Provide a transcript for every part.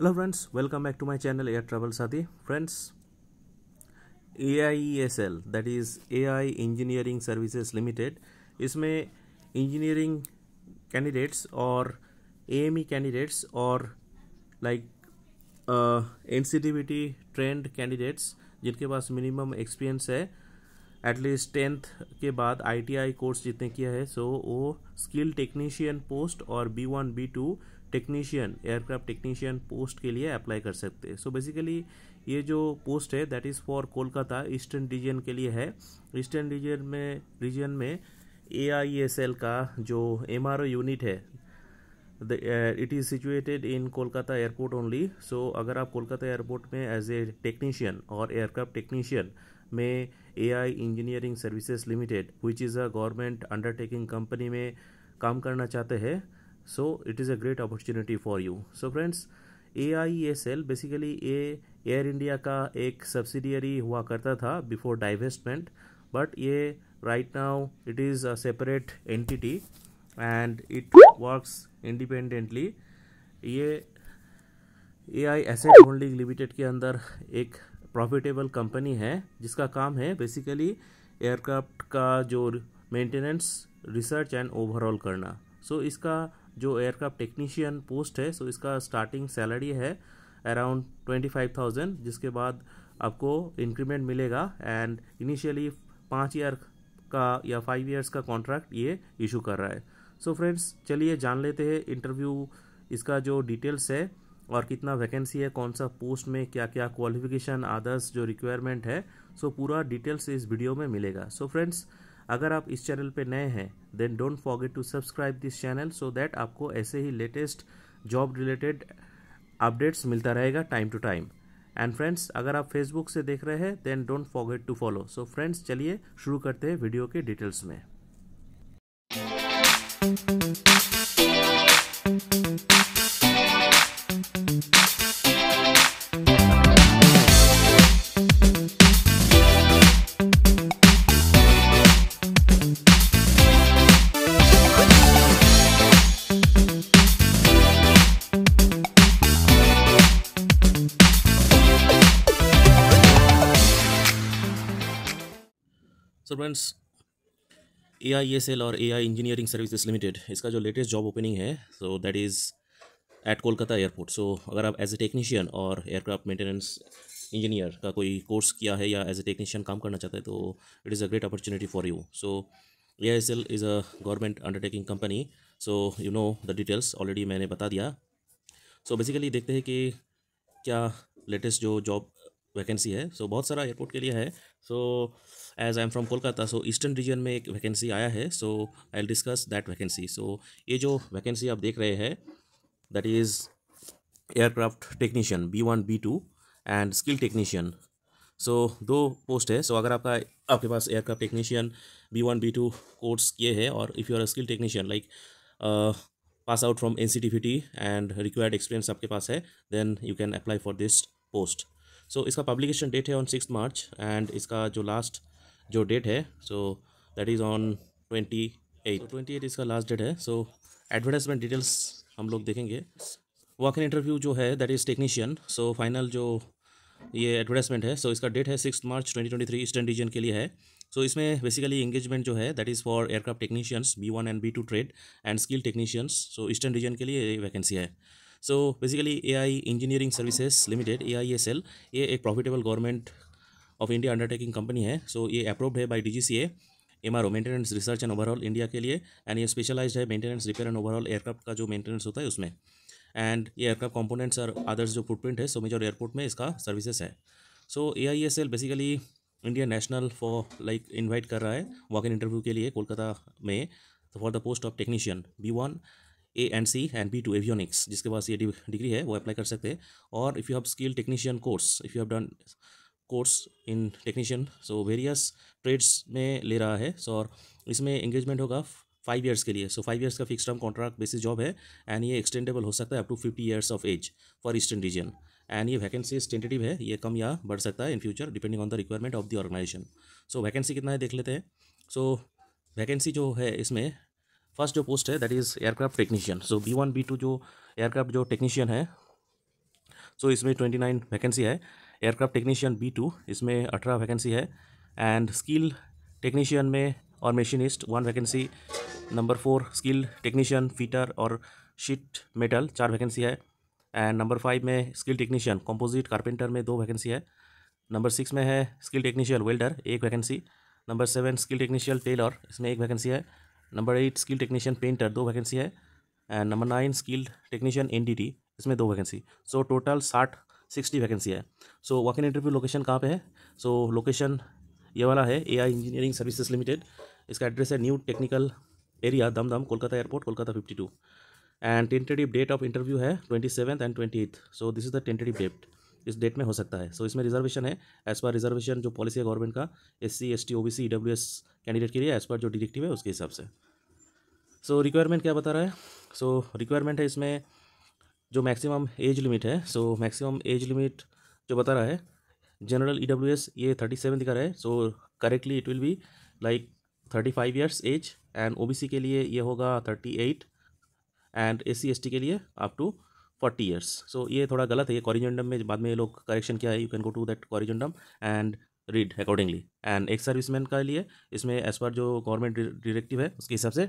Hello friends welcome back to my channel air travel Saathi friends A I S L that is A I engineering services limited इसमें engineering candidates और A M E candidates और like N C T B T trained candidates जिनके पास minimum experience है at least tenth के बाद I T I course जितने किया है सो so, वो स्किल टेक्नीशियन पोस्ट और B one B two technician aircraft technician post के लिए अप्लाई कर सकते हैं सो बेसिकली ये जो पोस्ट है that is for Kolkata eastern region के लिए है ईस्टर्न रीजन में रीजन में ए आई एस एल का जो एम आर ओ यूनिट है it is situated in Kolkata airport only so अगर आप कोलकाता एयरपोर्ट में एज ए टेक्नीशियन और एयरक्राफ्ट टेक्नीशियन में A I engineering services limited which is a government undertaking company में काम करना चाहते हैं so it is a great opportunity for you so friends AIESL basically ये एयर इंडिया का एक सब्सिडियरी हुआ करता था बिफोर डाइवेस्टमेंट बट ये right now it is a separate entity and it works independently ये A I asset holding limited के अंदर एक प्रॉफिटेबल कंपनी है जिसका काम है बेसिकली एयरक्राफ्ट का जो मेंटेनेंस रिसर्च एंड ओवरऑल करना सो so, इसका जो एयरक्राफ्ट टेक्नीशियन पोस्ट है सो इसका स्टार्टिंग सैलरी है अराउंड ट्वेंटी फाइव थाउजेंड जिसके बाद आपको इंक्रीमेंट मिलेगा एंड इनिशियली पाँच ईयर का या फाइव ईयर्स का कॉन्ट्रैक्ट ये इशू कर रहा है सो so फ्रेंड्स चलिए जान लेते हैं इंटरव्यू इसका जो डिटेल्स है और कितना वैकेंसी है कौन सा पोस्ट में क्या क्या क्वालिफिकेशन आदर्श जो रिक्वायरमेंट है सो so पूरा डिटेल्स इस वीडियो में मिलेगा सो so फ्रेंड्स अगर आप इस चैनल पे नए हैं then don't forget to subscribe this channel so that आपको ऐसे ही लेटेस्ट जॉब रिलेटेड अपडेट्स मिलता रहेगा time to time and friends अगर आप फेसबुक से देख रहे हैं then don't forget to follow so friends चलिए शुरू करते हैं वीडियो के डिटेल्स में Thank you. Students A I S L और A I engineering services limited इसका जो लेटेस्ट जॉब ओपनिंग है so that is at Kolkata airport so अगर आप एज ए टेक्नीशियन और एयरक्राफ्ट मेंटेनेंस इंजीनियर का कोई कोर्स किया है या एज ए टेक्नीशियन काम करना चाहते हैं तो it is a great opportunity for you so A I S L is a government undertaking company so you know the details already मैंने बता दिया सो so बेसिकली देखते हैं कि क्या लेटेस्ट जो जॉब वैकेंसी है सो so, बहुत सारा एयरपोर्ट के लिए है so as I am from Kolkata so eastern region में एक वैकेंसी आया है so I'll discuss that vacancy so ये जो वैकेंसी आप देख रहे हैं that is aircraft technician B one B two and skill technician so दो पोस्ट है सो so, अगर आपका आपके पास aircraft technician B one B two course किए हैं और if you are skill technician like pass out from N C T and required experience आपके पास है then you can apply for this post so so, इसका publication date है on six March and इसका जो लास्ट जो date है so that is on twenty eight twenty eight इसका लास्ट डेट है सो एडवर्टाइजमेंट डिटेल्स हम लोग देखेंगे वॉक इन इंटरव्यू जो है that is technician so final जो ये एडवर्टाइजमेंट है सो so, इसका डेट है six March twenty twenty three eastern region के लिए है सो so, इसमें बेसिकली एंगेजमेंट जो है that is for aircraft technicians B one and B two trade and skill technicians so eastern region के लिए वैकेंसी है so basically A I engineering services limited A I S L ये एक profitable government of India undertaking company है so so, ये approved है by D G C A M R O maintenance research and overall India के लिए and ये specialise है maintenance repair and overall aircraft का जो मेंटेनेंस होता है उसमें एंड ये एयरक्राफ्ट कंपोनेंट्स और अदर्स जो फुटप्रिंट है सो मेजर एयरपोर्ट में इसका सर्विसेज है so A I S L basically Indian national for like invite कर रहा है वॉक इन इंटरव्यू के लिए कोलकाता में for the post of technician B one A and C and B two avionics जिसके पास ये डिग्री है वो अप्लाई कर सकते हैं और if you have skill technician course if you have done course in technician so various trades में ले रहा है सो और इसमें एंगेजमेंट होगा फाइव ईयर्स के लिए सो फाइव ईयर्स का fix term contract basis job है एंड ये एक्सटेंडेबल हो सकता है up to fifty years of age for eastern region and ये वैकेंसी टेंटेटिव है ये कम या बढ़ सकता है in future depending on the requirement of the organisation so vacancy कितना है देख लेते हैं सो so, वैकेंसी जो है इसमें फर्स्ट जो पोस्ट है that is aircraft technician so B one B two जो एयरक्राफ्ट जो टेक्नीशियन है सो so इसमें ट्वेंटी नाइन वैकेंसी है एयरक्राफ्ट टेक्नीशियन बी टू इसमें अठारह वैकेंसी है एंड स्किल टेक्नीशियन में और machinist one vacancy number four skill technician fitter और शीट मेटल चार वैकेंसी है एंड नंबर फाइव में स्किल टेक्नीशियन कंपोजिट कारपेंटर में दो वैकेंसी है नंबर सिक्स में है स्किल टेक्नीशियन वेल्डर एक vacancy number seven skill technician tailor इसमें एक वैकेंसी है number eight skill technician painter दो वैकेंसी है and number nine skill technician N इसमें दो वैकेंसी सो टोटल साठ सिक्सटी वैकेंसी है so walk in interview location कहाँ पे है सो so, लोकेशन ये वाला है A I engineering services limited इसका एड्रेस है new technical area Dum Dum Kolkata airport Kolkata fifty two and tentative date of interview है twenty seven and twenty eighth so this is the tentative date इस date में हो सकता है सो so, इसमें reservation है एज पर रिजर्वेशन जो पॉलिसी है गवर्नमेंट का S C S T O B C W S candidate के लिए एज पर जो डिरेक्टिव है उसके हिसाब से सो रिक्वायरमेंट क्या बता रहा है सो so, रिक्वायरमेंट है इसमें जो मैक्सिमम एज लिमिट है सो मैक्सिमम एज लिमिट जो बता रहा है जनरल ई डब्ल्यू एस ये थर्टी सेवन दिखा रहा है so correctly it will be like thirty five years age and O B C के लिए ये होगा thirty eight and A C S T के लिए up to forty years so ये थोड़ा गलत है ये कॉरिजेंडम में बाद में ये लोग करेक्शन किया है you can go to that corrigendum and read accordingly and ex serviceman का लिए इसमें एज पर जो गवर्नमेंट डिरेक्टिव है उसके हिसाब से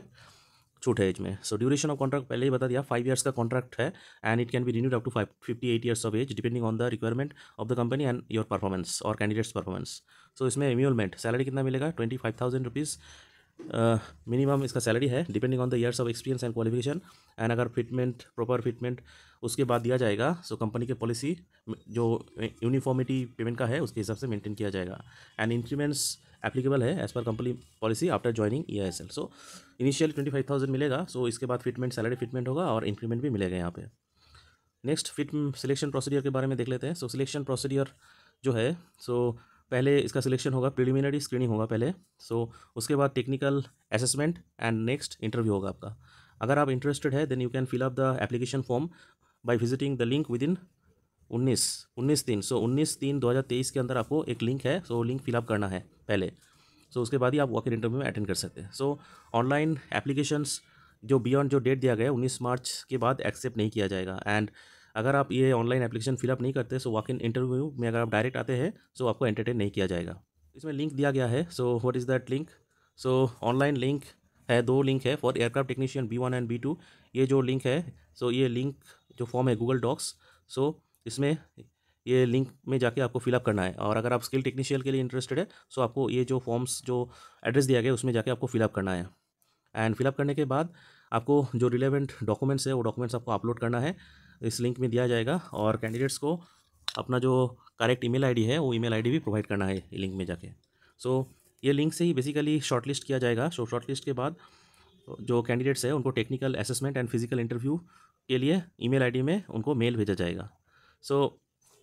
छोटे एज में सो ड्यूरेशन ऑफ कॉन्ट्रैक्ट पहले ही बता दिया फाइव ईयर्स का कॉन्ट्रैक्ट है and it can be renewed up to five fifty eight years of age depending on the requirement of the company and your performance और कैंडिडेट्स परफॉर्मेंस सो इसमें emolument salary कितना मिलेगा twenty five thousand rupees minimum इसका salary है depending on the years of experience and qualification and अगर fitment proper fitment उसके बाद दिया जाएगा सो so कंपनी के पॉलिसी जो यूनिफॉर्मिटी पेमेंट का है उसके हिसाब से मेंटेन किया जाएगा एंड इंक्रीमेंट्स एप्लीकेबल है as per company policy after joining E S L so initial twenty five thousand मिलेगा सो so इसके बाद फिटमेंट सैलरी फिटमेंट होगा और इंक्रीमेंट भी मिलेगा यहाँ पे नेक्स्ट फिट सिलेक्शन प्रोसीडियर के बारे में देख लेते हैं सो सिलेक्शन प्रोसीडियर जो है सो so, पहले इसका सिलेक्शन होगा प्रिलिमिनरी स्क्रीनिंग होगा पहले सो so, उसके बाद technical assessment and next interview होगा आपका अगर आप इंटरेस्टेड है then you can fill up the application form visiting the link within उन्नीस उन्नीस तीन सो उन्नीस तीन दो हज़ार तेईस के अंदर आपको एक लिंक है सो so, लिंक फिलअप करना है पहले सो so, उसके बाद ही आप वॉकर इंटरव्यू में अटेंड कर सकते हैं सो ऑनलाइन एप्लीकेशंस जो बियॉन्ड जो डेट दिया गया है उन्नीस मार्च के बाद एक्सेप्ट नहीं किया जाएगा एंड अगर आप ये ऑनलाइन एप्लीकेशन फिलअप नहीं करते सो वॉक इन इंटरव्यू में अगर आप डायरेक्ट आते हैं सो so आपको एंटरटेन नहीं किया जाएगा इसमें लिंक दिया गया है so what is that link so online link है दो लिंक है for aircraft technician B one and B two ये जो लिंक है सो so ये लिंक जो फॉर्म है गूगल डॉक्स सो इसमें ये लिंक में जाके आपको फिलअप करना है और अगर आप स्किल टेक्नीशियल के लिए इंटरेस्टेड है सो आपको ये जो फॉर्म्स जो एड्रेस दिया गया उसमें जाके आपको फिलअप करना है एंड फिलअप करने के बाद आपको जो रिलेवेंट डॉक्यूमेंट्स है वो डॉक्यूमेंट्स आपको अपलोड करना है इस लिंक में दिया जाएगा और कैंडिडेट्स को अपना जो करेक्ट ईमेल आईडी है वो ईमेल आईडी भी प्रोवाइड करना है ये लिंक में जाके सो so, ये लिंक से ही बेसिकली शॉर्टलिस्ट किया जाएगा सो शॉर्टलिस्ट के बाद जो कैंडिडेट्स है उनको technical assessment and physical interview के लिए ईमेल आईडी में उनको मेल भेजा जाएगा सो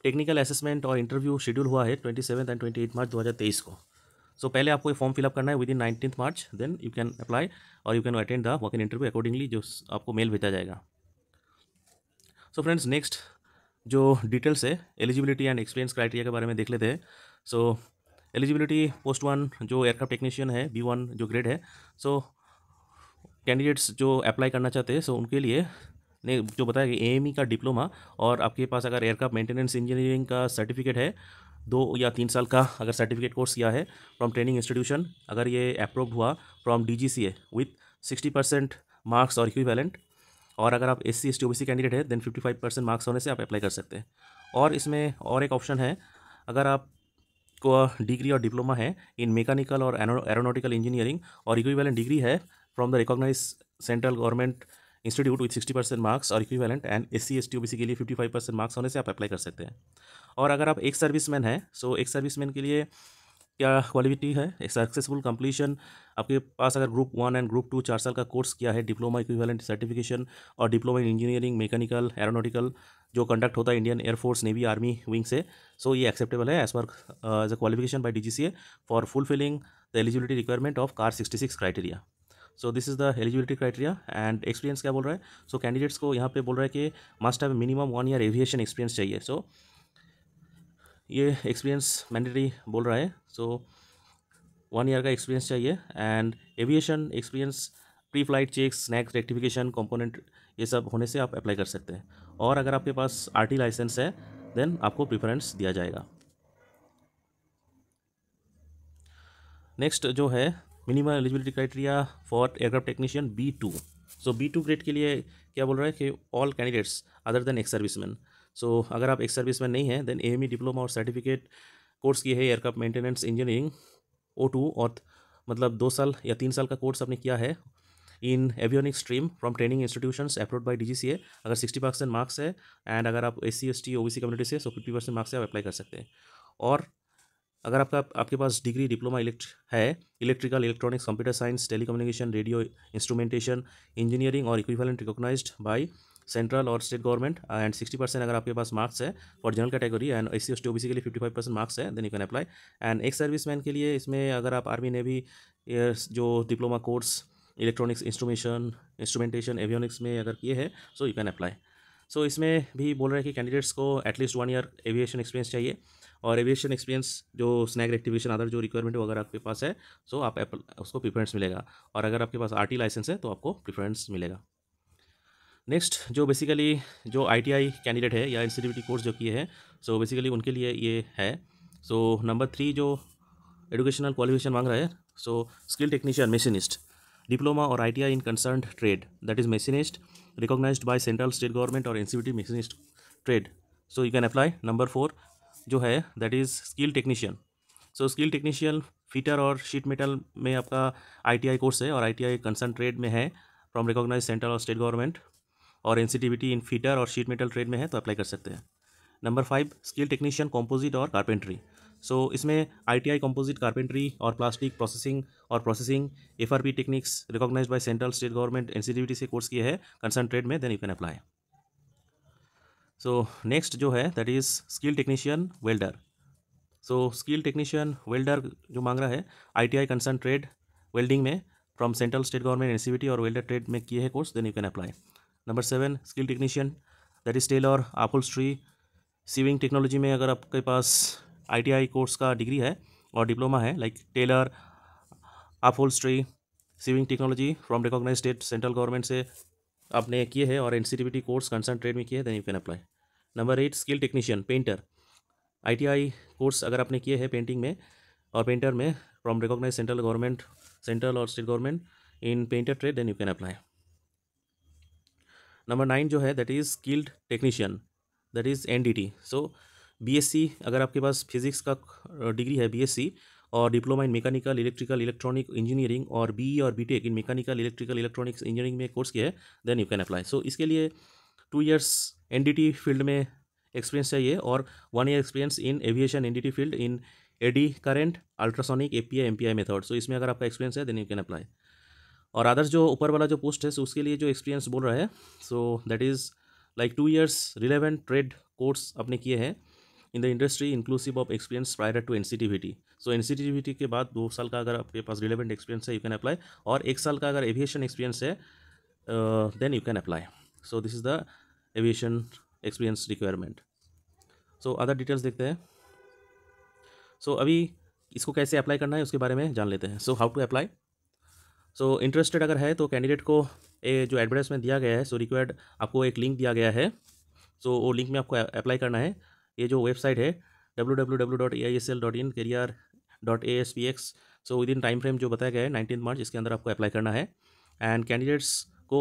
टेक्निकल असेसमेंट और इंटरव्यू शेड्यूल हुआ है twenty seven and twenty eight March दो हज़ार तेईस को सो so, पहले आपको ये फॉर्म फिलअप करना है within nineteen March then you can apply और you can attend the work in interview accordingly जो आपको मेल भेजा जाएगा सो फ्रेंड्स नेक्स्ट जो डिटेल्स है एलिजिबिलिटी एंड एक्सपीरियंस क्राइटेरिया के बारे में देख लेते हैं सो एलिजिबिलिटी पोस्ट वन जो एयरक्राफ्ट टेक्नीशियन है बी वन जो ग्रेड है सो so, कैंडिडेट्स जो अप्लाई करना चाहते हैं सो so, उनके लिए ने जो बताया कि ए e का डिप्लोमा और आपके पास अगर एयरक्राफ्ट मेंटेनेंस इंजीनियरिंग का सर्टिफिकेट है दो या तीन साल का अगर सर्टिफिकेट कोर्स किया है फ्रॉम ट्रेनिंग इंस्टीट्यूशन अगर ये अप्रूव हुआ from D G C A with sixty percent marks और इक्विवेलेंट और अगर आप S C S T O B C candidate है then fifty five percent marks होने से आप अप्लाई कर सकते हैं और इसमें और एक ऑप्शन है अगर आप को डिग्री और डिप्लोमा है इन मैकेनिकल और एरोनोटिकल इंजीनियरिंग और इक्विवेलेंट डिग्री है from the recognise central government institute with sixty percent marks और equivalent and S C S T O B C के लिए फिफ्टी फाइव परसेंट मार्क्स होने से आप अप्लाई कर सकते हैं और अगर आप एक सर्विसमैन हैं सो एक सर्विसमैन के लिए क्या क्वालिटी है एक सक्सेसफुल कंप्लीशन आपके पास अगर group one and group two चार साल का कोर्स किया है डिप्लोमा इक्विवेलेंट सर्टिफिकेशन और diploma in engineering mechanical aeronautical जो कंडक्ट होता है Indian air force navy army wing से सो ये एक्सेप्टेबल है as per as a qualification by D G C A for fulfilling the eligibility requirement of CAR sixty six criteria so this is the eligibility criteria and experience क्या बोल रहा है so so, candidates को यहाँ पे बोल रहा है कि must have minimum one year aviation experience चाहिए सो so, ये एक्सपीरियंस मैंडेटरी बोल रहा है सो वन ईयर का एक्सपीरियंस चाहिए and aviation experience pre flight check snags rectification component ये सब होने से आप अप्लाई कर सकते हैं और अगर आपके पास टी लाइसेंस है देन आपको प्रिफरेंस दिया जाएगा नेक्स्ट जो है minimum eligibility criteria for aircraft technician B two so B two grade के लिए क्या बोल रहा है कि all candidates other than ex service man so अगर आप एक्स सर्विस मैन नहीं हैं देन ए डिप्लोमा और सर्टिफिकेट कोर्स किए है aircraft maintenance engineering O two और मतलब दो साल या तीन साल का कोर्स आपने किया है in avionic stream from training institution approve by D G अगर सिक्सटी परसेंट मार्क्स है एंड अगर आप S C S T O B C community से सो फिफ्टी परसेंट मार्क्स से आप अप्लाई कर सकते हैं और अगर आपका आपके पास डिग्री डिप्लोमा इलेक्ट है electrical electronics computer science telecommunication radio instrumentation engineering और इक्विवेलेंट रिकोगनाइज बाय सेंट्रल और state government and sixty percent अगर आपके पास मार्क्स है for general category and S C S T के लिए फिफ्टी फाइव परसेंट मार्क्स है then you can apply and ex service man के लिए इसमें अगर आप आर्मी ने भी जो diploma course electronics instrumentation instrumentation avionics में अगर किए हैं so you can apply so इसमें भी बोल रहे हैं कि कैंडिडेट्स को at least one year aviation experience चाहिए और एविएशन एक्सपीरियंस जो स्नैग एक्टिवेशन अदर जो रिक्वायरमेंट वगैरह अगर आपके पास है सो आप एप्पल उसको प्रिफरेंस मिलेगा और अगर आपके पास आर लाइसेंस है तो आपको प्रिफरेंस मिलेगा नेक्स्ट जो बेसिकली जो आई कैंडिडेट है या इंस्टीट्यूटी कोर्स जो किए हैं सो बेसिकली उनके लिए ये है सो नंबर थ्री जो एजुकेशनल क्वालिफिकेशन मांग रहा है so skill technician machinist diploma और I in concern trade that is machinist recognised by central state government और N C trade so you can apply number four जो है that is skill technician so skill technician fitter और sheet metal में आपका ITI course है और ITI concern trade में है फ्रॉम रिकॉग्नाइज सेंट्रल और स्टेट गवर्नमेंट और एन इन फीटर और शीट मेटल ट्रेड में है तो अप्लाई कर सकते हैं number five skill technician composite और कारपेंट्री सो so, इसमें I T I composite carpentry और प्लास्टिक प्रोसेसिंग और processing F R P techniques recognise by central state government N से कोर्स किए हैं कंसर्न ट्रेड में then you can apply so next जो है that is skill technician welder so skill technician welder जो मांग रहा है I T I concern trade welding में from central state government NCVT और वेल्डर ट्रेड में किए हैं course then you can apply number seven skill technician that is tailor और स्ट्री सीविंग टेक्नोलॉजी में अगर आपके पास आई कोर्स का डिग्री है और डिप्लोमा है लाइक टेलर स्ट्री sewing technology from recognise state central government से आपने किए हैं और N C T course concern trade में किए हैं then you can apply number eight skill technician painter ITI course अगर आपने किए हैं पेंटिंग में और पेंटर में from recognise central government central और state government in painter trade then you can apply number nine जो है that is skilled technician that is N so B अगर आपके पास फिजिक्स का डिग्री है बी और diploma in mechanical electrical electronic engineering और बी e और B tech in mechanical electrical electronics engineering में कोर्स किया है then you can apply so इसके लिए टू ईयर्स एन फील्ड में एक्सपीरियंस चाहिए और one year experience in aviation N field in eddy current ultrasonic A P I M P I method सो इसमें अगर आपका एक्सपीरियंस है देन यू कैन अप्लाई और अदर जो ऊपर वाला जो पोस्ट है सो उसके लिए जो एक्सपीरियंस बोल रहा है so that is like two years relevant trade course आपने किए हैं in the industry inclusive of experience prior to N so N के बाद दो साल का अगर आपके पास रिलेवेंट एक्सपीरियंस है यू कैन अप्लाई और एक साल का अगर एविएशन एक्सपीरियंस है then you can apply so this is the aviation experience requirement so other details देखते हैं सो so, अभी इसको कैसे अप्लाई करना है उसके बारे में जान लेते हैं so how to apply so interested अगर है तो कैंडिडेट को ए, जो एडवर्टाइज में दिया गया है सो so रिक्वायर्ड आपको एक लिंक दिया गया है सो so, वो लिंक में आपको अप्लाई करना है ये जो वेबसाइट है W W W dot A I S L dot in career dot A S P X so within time frame जो बताया गया है नाइनटीन मार्च इसके अंदर आपको अप्लाई करना है एंड कैंडिडेट्स को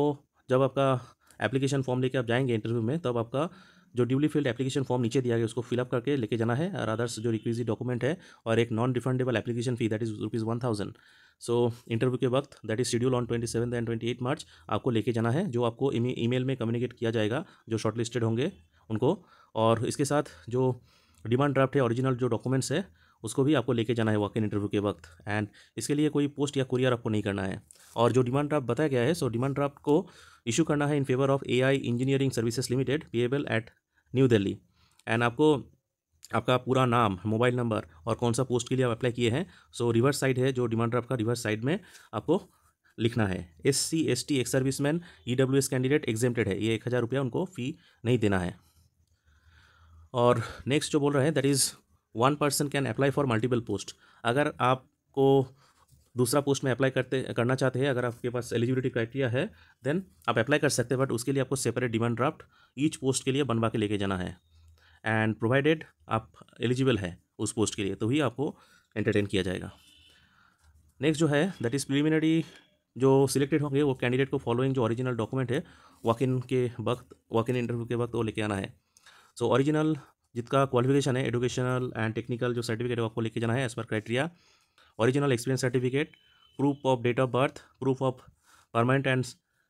जब आपका एप्लीकेशन फॉर्म लेके आप जाएंगे इंटरव्यू में तब आपका जो ड्यूली फिल्ड एप्लीकेशन फॉर्म नीचे दिया गया उसको फिलअप करके लेके जाना है और अदर्स जो रिक्विजिट डॉक्यूमेंट है और एक non refundable application fee that is rupees one thousand so interview के वक्त that is schedule on twenty seven and twenty eight March आपको लेके जाना है जो आपको ई मेल में कम्युनिकेट किया जाएगा जो शॉर्ट लिस्टेड होंगे उनको और इसके साथ जो डिमांड ड्राफ्ट है ओरिजिनल जो डॉक्यूमेंट्स है उसको भी आपको लेके जाना है वॉक इन इंटरव्यू के वक्त एंड इसके लिए कोई पोस्ट या कुरियर आपको नहीं करना है और जो डिमांड ड्राफ्ट बताया गया है सो डिमांड ड्राफ्ट को इशू करना है in favour of A I engineering services limited payable at new Delhi and आपको आपका पूरा नाम मोबाइल नंबर और कौन सा पोस्ट के लिए आप अप्लाई किए हैं सो रिवर्स साइड है जो डिमांड ड्राफ्ट का रिवर्स साइड में आपको लिखना है S C S T ex service man E W S candidate exempted है ये एक हज़ार रुपया उनको फ़ी नहीं देना है और नेक्स्ट जो बोल रहे हैं that is one person can apply for multiple post अगर आपको दूसरा पोस्ट में अप्लाई करते करना चाहते हैं अगर आपके पास एलिजिबिलिटी क्राइटेरिया है देन आप अप्लाई कर सकते हैं बट उसके लिए आपको separate demand draft each post के लिए बनवा के लेके जाना है एंड प्रोवाइडेड आप एलिजिबल है उस पोस्ट के लिए तो ही आपको एंटरटेन किया जाएगा नेक्स्ट जो है दैट इज़ प्रिलिमिनरी जो सिलेक्टेड होंगे वो कैंडिडेट को फॉलोइंग जो ओरिजिनल डॉक्यूमेंट है वॉक इन के वक्त वॉक इन इंटरव्यू के वक्त वो लेके आना है सो ओरिजिनल जिसका क्वालिफिकेशन है एडुकेशनल एंड टेक्निकल जो सर्टिफिकेट है आपको लेके जाना है as per criteria original experience certificate proof of date of birth proof of permanent and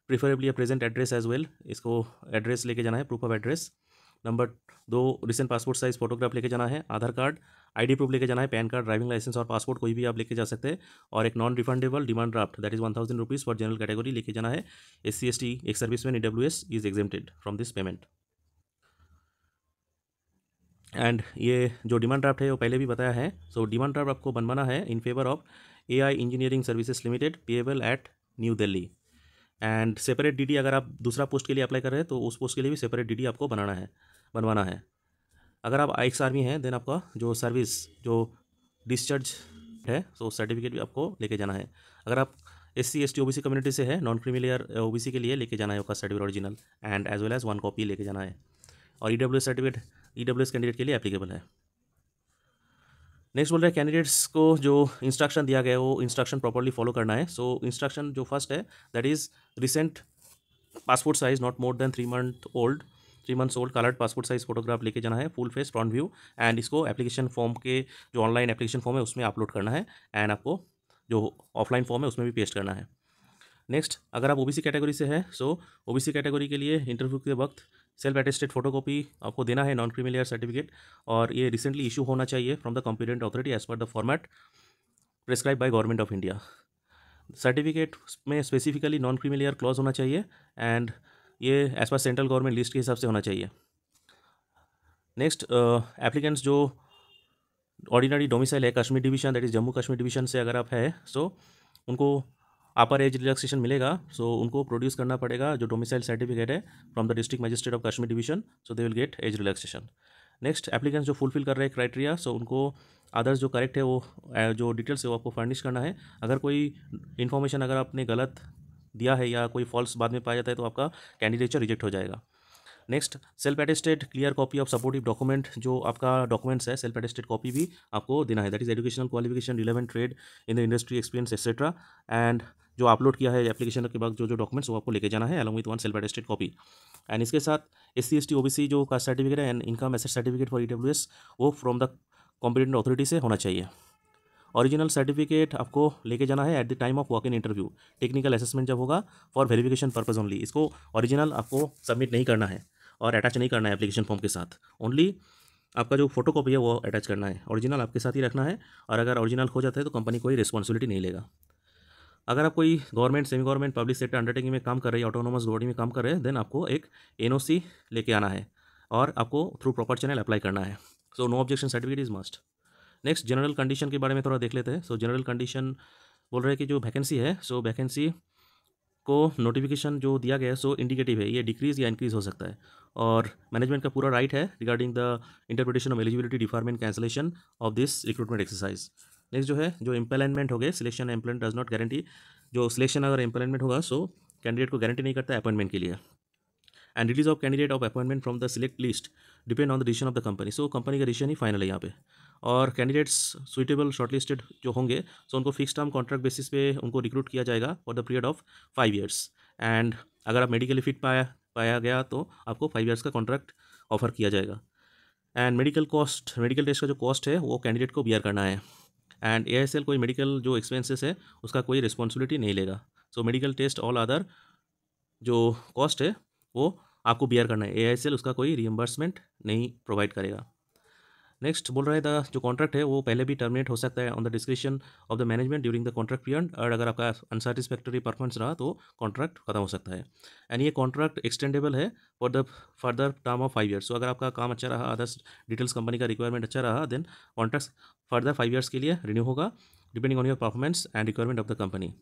preferably present address as well इसको एड्रेस लेके जाना है प्रूफ ऑफ एड्रेस नंबर दो रिसेंट पासपोर्ट साइज़ फोटोग्राफ लेके जाना है आधार कार्ड आईडी प्रूफ लेके जाना है पैन कार्ड ड्राइविंग लाइसेंस और पासपोर्ट कोई भी आप लेके जा सकते हैं और एक non refundable demand draft that is one thousand rupees for general category लेके जाना है S C S T ex service man E W S is exempted from this payment and ये जो डिमांड ड्राफ्ट है वो पहले भी बताया है सो डिमांड ड्राफ्ट आपको बनवाना है in favour of A I engineering services limited payable at new Delhi and separate DD अगर आप दूसरा पोस्ट के लिए अप्लाई कर रहे हैं तो उस पोस्ट के लिए भी सेपरेट डीडी आपको बनाना है बनवाना है अगर आप आइक्स आर्मी हैं देन आपका जो सर्विस जो डिस्चार्ज है सो सर्टिफिकेट भी आपको लेके जाना है अगर आप S C S T O B C community से है non creamy layer O B C के लिए लेके जाना है उसका certificate original and as well as one copy लेके जाना है और E W certificate E e candidate के लिए एप्लीकेबल है नेक्स्ट बोल रहे हैं कैंडिडेट्स को जो इंस्ट्रक्शन दिया गया है वो इंस्ट्रक्शन प्रॉपरली फॉलो करना है सो so, इंस्ट्रक्शन जो फर्स्ट है that is recent passport size not more than three month old three months old coloured passport size photograph लेके जाना है full face front view and इसको एप्लीकेशन फॉर्म के जो ऑनलाइन एप्लीकेशन फॉर्म है उसमें अपलोड करना है एंड आपको जो ऑफलाइन फॉर्म है उसमें भी पेस्ट करना है नेक्स्ट अगर आप ओबीसी कैटेगरी से हैं सो ओबीसी कैटेगरी के लिए इंटरव्यू के वक्त सेल्फ एटेस्टेड फोटोकॉपी आपको देना है नॉन क्रीमिलियर सर्टिफिकेट और ये रिसेंटली इशू होना चाहिए from the competent authority as per the format prescribe by government of India certificate में स्पेसिफिकली नॉन क्रीमिलियर क्लॉज होना चाहिए एंड ये as per central government list के हिसाब से होना चाहिए नेक्स्ट एप्लीकेंट्स uh, जो ऑर्डिनरी डोमिसाइल है Kashmir division that is Jammu Kashmir division से अगर आप है सो so, उनको अपर एज रिलैक्सेशन मिलेगा सो so उनको प्रोड्यूस करना पड़ेगा जो डोमिसाइल सर्टिफिकेट है from the district magistrate of Kashmir division so they will get age relaxation next applicant जो फुलफिल कर रहे हैं क्राइटेरिया सो उनको अदर्स जो करेक्ट है वो जो डिटेल्स है वो आपको फर्निश करना है अगर कोई इन्फॉर्मेशन अगर आपने गलत दिया है या कोई फॉल्स बाद में पाया जाता है तो आपका कैंडिडेचर रिजेक्ट हो जाएगा next self attested clear copy of supportive document जो आपका डॉक्यूमेंट्स है सेल्फ एटेस्टेड कॉपी भी आपको देना है that is educational qualification relevant trade in the industry experience etcetera and जो अपलोड किया है एप्लीकेशन के बाद जो जो डॉक्यूमेंट्स वो आपको लेके जाना है along with one self attested copy and इसके साथ S C S T O B C जो कास्ट सर्टिफिकेट है and income asset certificate for E W S वो फ्रॉम द कॉम्पिटेंट अथॉरिटी से होना चाहिए ऑरिजिनल सर्टिफिकेट आपको लेके जाना है at the time of walk in interview technical assessment जब होगा फॉर वेरीफिकेशन पर्पज ओनली इसको ऑरिजिनल आपको सबमिट नहीं करना है और अटैच नहीं करना है एप्लीकेशन फॉर्म के साथ ओनली आपका जो फोटो कॉपी है वो अटैच करना है ओरिजिनल आपके साथ ही रखना है और अगर ओरिजिनल हो जाता है तो कंपनी कोई रिस्पॉन्सिबिलिटी नहीं लेगा अगर आप कोई government semi government public sector undertaking में काम कर रहे हैं ऑटोनोमस बॉडी में काम कर रहे हैं देन आपको एक एन लेके आना है और आपको थ्रू प्रॉपर चैनल अप्लाई करना है so no objection certificate is must next general condition के बारे में थोड़ा देख लेते हैं सो जनरल कंडीशन बोल रहे हैं कि जो वैकेंसी है सो so, वैकेंसी को नोटिफिकेशन जो दिया गया है सो इंडिकेटिव है ये डिक्रीज या इंक्रीज हो सकता है और मैनेजमेंट का पूरा राइट है regarding the interpretation of eligibility deferment cancellation of this recruitment exercise next जो है जो एम्पेलमेंट हो गए selection employment does not guarantee जो सिलेक्शन अगर एम्प्लॉयमेंट होगा सो कैंडिडेट को गारंटी नहीं करता अपॉइंटमेंट के लिए and release of candidate of appointment from the select list depend on the decision of the company so company का डिसीजन ही फाइनल है यहाँ पे और कैंडिडेट्स सुइटेबल शॉर्टलिस्टेड जो होंगे सो so उनको फिक्स टर्म कॉन्ट्रैक्ट बेसिस पे उनको रिक्रूट किया जाएगा for the period of five years and अगर आप मेडिकली फिट पाया पाया गया तो आपको फाइव ईयर्स का कॉन्ट्रैक्ट ऑफर किया जाएगा and medical cost medical test का जो कॉस्ट है वो कैंडिडेट को बियर करना है एंड ए कोई मेडिकल जो एक्सपेंसेस है उसका कोई रिस्पॉन्सिबिलिटी नहीं लेगा so medical test all other जो कॉस्ट है वो आपको बियर करना है ए उसका कोई रिएम्बर्समेंट नहीं प्रोवाइड करेगा नेक्स्ट बोल रहा है द जो कॉन्ट्रैक्ट है वो पहले भी टर्मिनेट हो सकता है on the description of the management during the contract period और अगर आपका अनसेटिस्फैक्ट्री परफॉर्मेंस रहा तो कॉन्ट्रैक्ट खत्म हो सकता है एंड ये कॉन्ट्रैक्ट एक्सटेंडेबल है for the further term of five years so अगर आपका काम अच्छा रहा अदर्स डिटेल्स कंपनी का रिक्वायरमेंट अच्छा रहा then contract further five years के लिए रिन्यू होगा depending on your performance and requirement of the company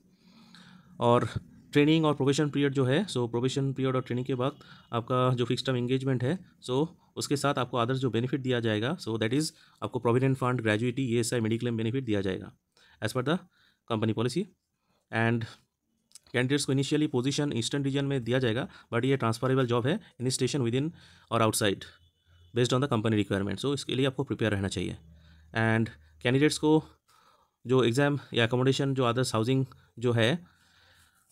और ट्रेनिंग और प्रोबेशन पीरियड जो है सो प्रोबेशन पीरियड और ट्रेनिंग के बाद आपका जो फिक्स टर्म एंगेजमेंट है सो उसके साथ आपको अदर जो बेनिफिट दिया जाएगा सो दैट इज़ आपको provident fund gratuity E S I mediclaim benefit दिया जाएगा as per the company policy and candidates को इनिशियली पोजिशन ईस्टर्न रीजन में दिया जाएगा बट ये ट्रांसफरेबल जॉब है इन स्टेशन विद इन और outside based on the company requirement so इसके लिए आपको प्रिपेयर रहना चाहिए एंड कैंडिडेट्स को जो एग्ज़ाम या अकोमोडेशन जो अदर्स हाउसिंग जो है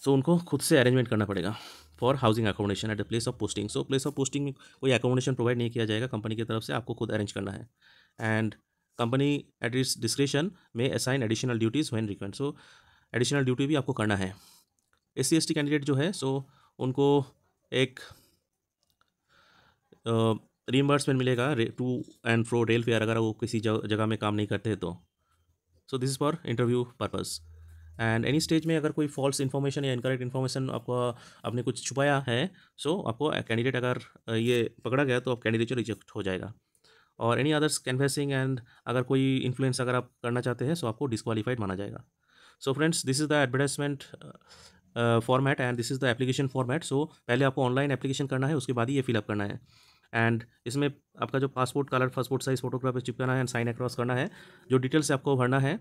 सो so, उनको खुद से अरेंजमेंट करना पड़ेगा for housing accommodation at the place of posting so place of posting में कोई अकोमोडेशन प्रोवाइड नहीं किया जाएगा कंपनी की तरफ से आपको खुद अरेंज करना है and company at its description में assign additional duties when required so additional duty भी आपको करना है S C S T candidate जो है सो so, उनको एक रिमबर्समेंट uh, मिलेगा to and fro rail fare अगर वो किसी जगह में काम नहीं करते तो so this is for interview purpose and any stage में अगर कोई फॉल्स इन्फॉर्मेशन या इनकरेक्ट इन्फॉर्मेशन आपको आपने कुछ छुपाया है सो so आपको कैंडिडेट अगर ये पकड़ा गया तो आप कैंडिडेचर रिजेक्ट हो जाएगा और एनी अदर्स कैनवेसिंग एंड अगर कोई इन्फ्लुएंस अगर आप करना चाहते हैं सो आपको डिसक्वालीफाइड माना जाएगा so friends this is the advertisement format and this is the application format so पहले आपको ऑनलाइन एप्लीकेशन करना है उसके बाद ही ये फिलअप करना है एंड इसमें आपका जो passport colour passport size photography चिपकाना है एंड साइन अक्रॉस करना है जो डिटेल्स आपको भरना है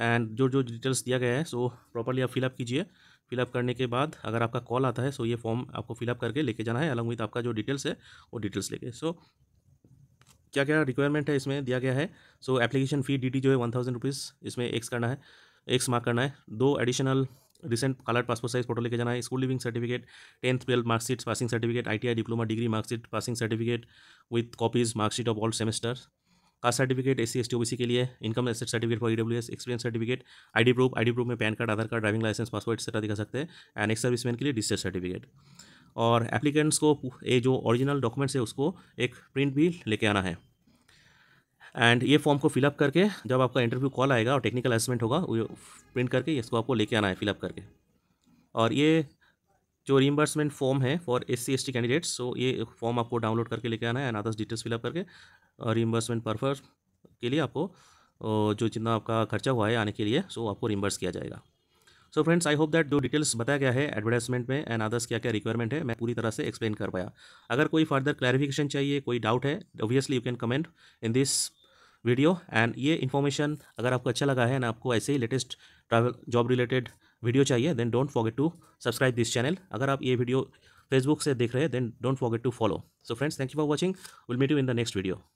एंड जो जो डिटेल्स दिया गया है सो प्रॉपरली आप फिलअप कीजिए फिलअप करने के बाद अगर आपका कॉल आता है सो ये फॉर्म आपको फिलअप करके लेके जाना है अलग विथ आपका जो डिटेल्स है वो डिटेल्स लेके सो क्या क्या रिक्वायरमेंट है इसमें दिया गया है सो एप्लीकेशन फ़ी डी जो है वन थाउजेंड रुपीज़ इसमें एक्स करना है एक्स मार्क करना है दो additional recent colour passport size photo लेके जाना है school leaving certificate tenth twelfth marksheet passing certificate ITI diploma degree marksheet passing certificate with copies marksheet of all semester caste certificate S C S T B C के लिए income asset certificate for E W S experience certificate D proof D proof में pan card Aadhaar card driving licence passport सेटा दिखा सकते हैं and एक man के लिए डिस्चार्ज सर्टिफिकेट और एप्लीकेंट्स को ये जो ओरिजिनल डॉक्यूमेंट्स है उसको एक प्रिंट भी लेके आना है एंड ये फॉर्म को फिलअप करके जब आपका इंटरव्यू कॉल आएगा और टेक्निकल असेसमेंट होगा वो प्रिंट करके इसको आपको लेके आना है फिलअप करके और ये जो रिम्बर्समेंट फॉर्म है for S C S T candidates so ये फॉर्म आपको डाउनलोड करके लेके आना है एंड अदर्स डिटेल्स फिलअप करके रिम्बर्समेंट पर्पज के लिए आपको जो जितना आपका खर्चा हुआ है आने के लिए सो आपको रिम्बर्स किया जाएगा so friends I hope that जो डिटेल्स बताया गया है एडवर्टाइजमेंट में एंड अदर्स क्या क्या रिक्वायरमेंट है मैं पूरी तरह से एक्सप्लेन कर पाया अगर कोई फर्दर क्लैरिफिकेशन चाहिए कोई डाउट है obviously you can comment in this video and ये इन्फॉर्मेशन अगर आपको अच्छा लगा है ना आपको ऐसे ही latest travel job related video चाहिए then don't forget to subscribe this channel अगर आप ये वीडियो फेसबुक से देख रहे हैं then don't forget to follow so friends thank you for watching will meet you in the next video